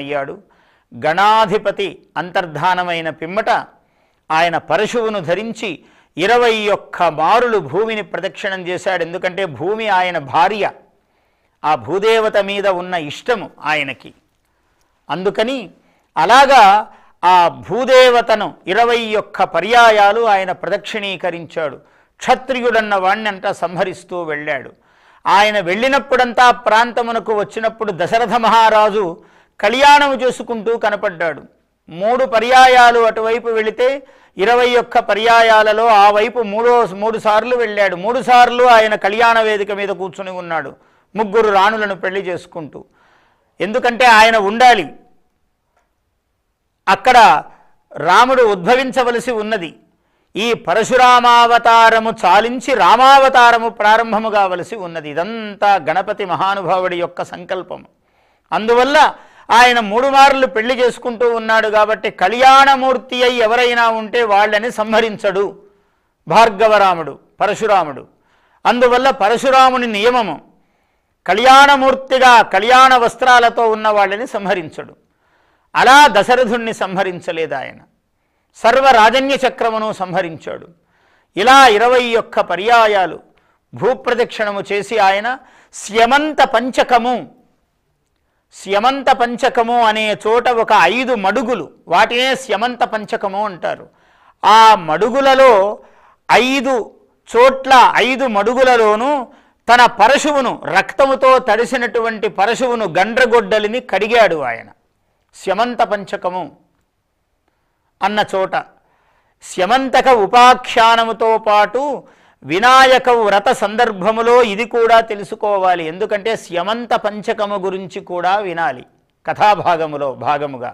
అయ్యాడు గణాధిపతి అంతర్ధానమైన పిమ్మట ఆయన పరశువును ధరించి ఇరవై ఒక్క మారులు భూమిని ప్రదక్షిణం చేశాడు ఎందుకంటే భూమి ఆయన భార్య ఆ భూదేవత మీద ఉన్న ఇష్టము ఆయనకి అందుకని అలాగా ఆ భూదేవతను ఇరవై ఒక్క పర్యాయాలు ఆయన ప్రదక్షిణీకరించాడు క్షత్రియుడన్న వాణ్ణి అంతా సంహరిస్తూ వెళ్ళాడు ఆయన వెళ్ళినప్పుడంతా ప్రాంతమునకు వచ్చినప్పుడు దశరథ మహారాజు కళ్యాణము చేసుకుంటూ కనపడ్డాడు మూడు పర్యాయాలు అటువైపు వెళితే ఇరవై ఒక్క పర్యాయాలలో ఆ వైపు మూడో మూడు సార్లు వెళ్ళాడు మూడు సార్లు ఆయన కళ్యాణ వేదిక మీద కూర్చుని ఉన్నాడు ముగ్గురు రాణులను పెళ్లి చేసుకుంటూ ఎందుకంటే ఆయన ఉండాలి అక్కడ రాముడు ఉద్భవించవలసి ఉన్నది ఈ పరశురామావతారము చాలించి రామావతారము ప్రారంభము కావలసి ఉన్నది ఇదంతా గణపతి మహానుభావుడి యొక్క సంకల్పం అందువల్ల ఆయన మూడు మార్లు పెళ్లి చేసుకుంటూ ఉన్నాడు కాబట్టి కళ్యాణమూర్తి అయి ఎవరైనా ఉంటే వాళ్ళని సంహరించడు భార్గవరాముడు పరశురాముడు అందువల్ల పరశురాముని నియమము కళ్యాణమూర్తిగా కళ్యాణ వస్త్రాలతో ఉన్న వాళ్ళని సంహరించడు అలా దశరథుణ్ణి సంహరించలేదు ఆయన సర్వరాజన్య చక్రమును సంహరించాడు ఇలా ఇరవై ఒక్క పర్యాయాలు భూప్రదక్షిణము చేసి ఆయన శ్యమంత పంచకము శ్యమంత పంచకము అనే చోట ఒక ఐదు మడుగులు వాటినే శ్యమంత పంచకము అంటారు ఆ మడుగులలో ఐదు చోట్ల ఐదు మడుగులలోనూ తన పరశువును రక్తముతో తడిసినటువంటి పరశువును గండ్రగొడ్డలిని కడిగాడు ఆయన శ్యమంత పంచకము అన్న చోట శ్యమంతక ఉపాఖ్యానముతో పాటు వినాయక వ్రత సందర్భములో ఇది కూడా తెలుసుకోవాలి ఎందుకంటే స్యమంత పంచకము గురించి కూడా వినాలి కథాభాగములో భాగముగా